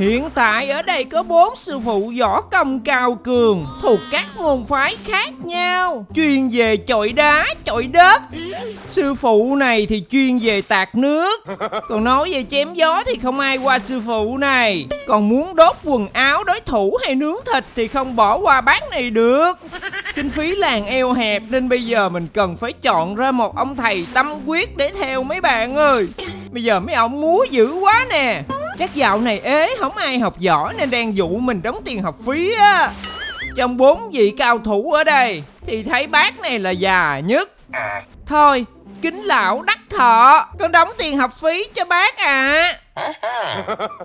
Hiện tại ở đây có bốn sư phụ võ công cao cường thuộc các môn phái khác nhau Chuyên về chọi đá, chọi đất Sư phụ này thì chuyên về tạt nước Còn nói về chém gió thì không ai qua sư phụ này Còn muốn đốt quần áo đối thủ hay nướng thịt thì không bỏ qua bác này được Kinh phí làng eo hẹp nên bây giờ mình cần phải chọn ra một ông thầy tâm quyết để theo mấy bạn ơi Bây giờ mấy ông múa dữ quá nè các dạo này ế không ai học giỏi nên đang dụ mình đóng tiền học phí á Trong bốn vị cao thủ ở đây Thì thấy bác này là già nhất à. Thôi kính lão đắc thọ Con đóng tiền học phí cho bác ạ à.